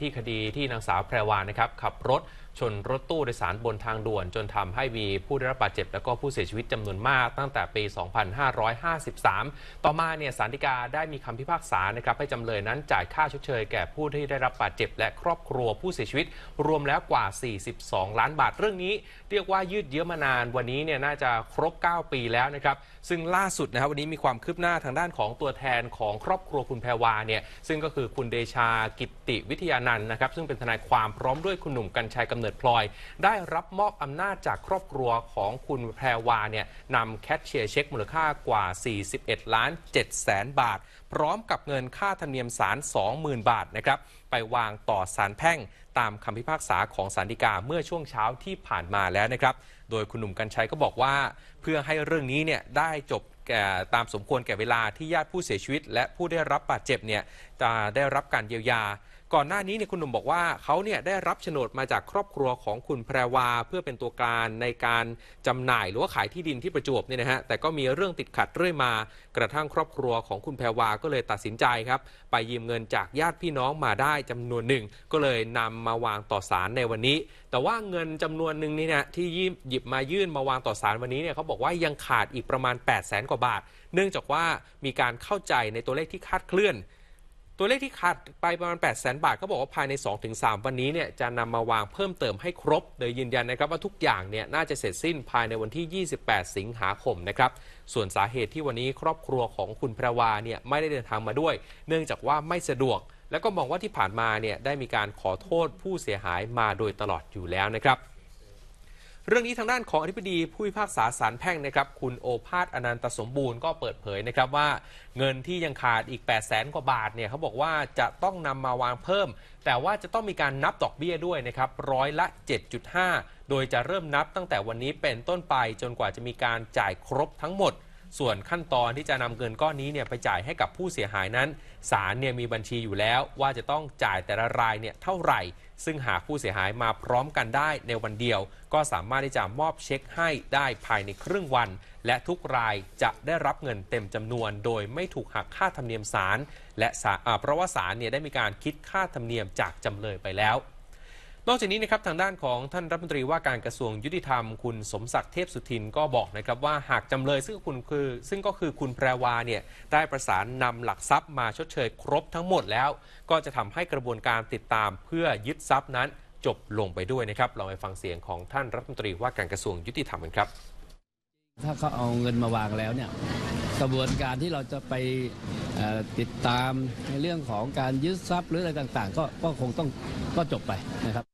ที่คดีที่นางสาวแพรวานะครับ ขับรถชนรถตู้โดยสารบนทางด่วนจนทำให้มีผู้ได้รับบาดเจ็บและก็ผู้เสียชีวิตจำนวนมากตั้งแต่ปี 2553 ต่อมาเนี่ยสารดีกาได้มีคำพิพากษานะครับให้จำเลยนั้นจ่ายค่าชดเชยแก่ผู้ที่ได้รับบาดเจ็บ และครอบครัวผู้เสียชีวิตรวมแล้วกว่า 42 ล้านบาทเรื่องนี้ เรียกว่ายืดเยื้อมานานวันนี้เนี่ยน่าจะครบ 9 ปีแล้วนะครับซึ่งล่าสุดนะครับวันนี้มีความคืบหน้าทางด้านของตัวแทนของครอบครัวคุณแพรวาเนี่ยซึ่งก็คือคุณเดชา กิติวิทยานันต์นะครับซึ่งเป็นทนายความพร้อมด้วยคุณหนุ่มกัญชัยกำเนนิดพลอยได้รับมอบอำนาจจากครอบครัวของคุณแพรวาเนี่ยนำแคชเชียร์เช็คมูลค่ากว่า 41 ล้าน7แสนบาท พร้อมกับเงินค่าธรรมเนียมศาล20,000 บาทนะครับไปวางต่อศาลแพ่งตามคำพิพากษาของศาลฎีกา เมื่อช่วงเช้าที่ผ่านมาแล้วนะครับโดยคุณหนุ่มกัญชัยก็บอกว่า เพื่อให้เรื่องนี้เนี่ยได้จบตามสมควรแก่เวลาที่ญาติผู้เสียชีวิต และผู้ได้รับบาดเจ็บเนี่ยจะได้รับการเยียวยาก่อนหน้านี้เนี่ยคุณหนุ่มบอกว่าเขาเนี่ยได้รับโฉนดมาจากครอบครัวของคุณแพรวา เพื่อเป็นตัวการในการจำหน่ายหรือว่าขายที่ดินที่ประจวบเนี่ยนะฮะแต่ก็มีเรื่องติดขัดเรื่อยมา กระทั่งครอบครัวของคุณแพรวาก็เลยตัดสินใจครับ ไปยืมเงินจากญาติพี่น้องมาได้จำนวนหนึ่ง ก็เลยนำมาวางต่อศาลในวันนี้ แต่ว่าเงินจำนวนหนึ่งนี่เนะที่หยิบมายื่นมาวางต่อศาลวันนี้เนี่ยเขาบอกว่ายังขาดอีกประมาณ 8 0 0แสนกว่าบาท เนื่องจากว่ามีการเข้าใจในตัวเลขที่คาดเคลื่อนตัวเลขที่ขาดไปประมาณ8 0 0 0 0บาทก็บอกว่าภายใน 2-3 วันนี้เนี่ยจะนำมาวางเพิ่มเติมให้ครบ โดยยืนยันนะครับว่าทุกอย่างเนี่ยน่าจะเสร็จสิ้น ภายในวันที่ 28 สิงหาคมนะครับส่วนสาเหตุที่วันนี้ครอบครัวของคุณพระวาเนี่ยไม่ได้เดินทางมาด้วย เนื่องจากว่าไม่สะดวก แล้วก็มองว่าที่ผ่านมาเนี่ยได้มีการขอโทษผู้เสียหายมาโดยตลอดอยู่แล้วนะครับเรื่องนี้ทางด้านของอธิบดีผู้พิพากษาสารแพ่งนะครับคุณโอภาสอนันตสมบูรณ์ก็เปิดเผยนะครับว่าเงินที่ยังขาดอีก 8 0 0แสนกว่าบาทเนี่ยเขาบอกว่าจะต้องนำมาวางเพิ่ม แต่ว่าจะต้องมีการนับดอกเบี้ยด้วยนะครับ ร้อยละ 7.5 โดยจะเริ่มนับตั้งแต่วันนี้เป็นต้นไปจนกว่าจะมีการจ่ายครบทั้งหมดส่วนขั้นตอนที่จะนำเงินก้อนนี้เนี่ยไปจ่ายให้กับผู้เสียหายนั้นศาลเนี่ยมีบัญชีอยู่แล้ว ว่าจะต้องจ่ายแต่ละรายเนี่ยเท่าไหร่ ซึ่งหากผู้เสียหายมาพร้อมกันได้ในวันเดียว ก็สามารถที่จะมอบเช็คให้ได้ภายในครึ่งวัน และทุกรายจะได้รับเงินเต็มจำนวน โดยไม่ถูกหักค่าธรรมเนียมศาลและเพราะว่าศาลเนี่ยได้มีการคิดค่าธรรมเนียมจากจำเลยไปแล้วนอกจากนี้นะครับ ทางด้านของท่านรัฐมนตรีว่าการกระทรวงยุติธรรม คุณสมศักดิ์เทพสุทิน ก็บอกนะครับว่าหากจำเลยซึ่งคุณคือ ซึ่งก็คือคุณแพรวาเนี่ยได้ประสานนำหลักทรัพย์มาชดเชยครบทั้งหมดแล้ว ก็จะทำให้กระบวนการติดตามเพื่อยึดทรัพย์นั้นจบลงไปด้วยนะครับ เราไปฟังเสียงของท่านรัฐมนตรีว่าการกระทรวงยุติธรรมกันครับ ถ้าเขาเอาเงินมาวางแล้วเนี่ยกระบวนการที่เราจะไปติดตามในเรื่องของการยึดทรัพย์หรืออะไรต่าง ๆ ก็คงต้องก็จบไปนะครับ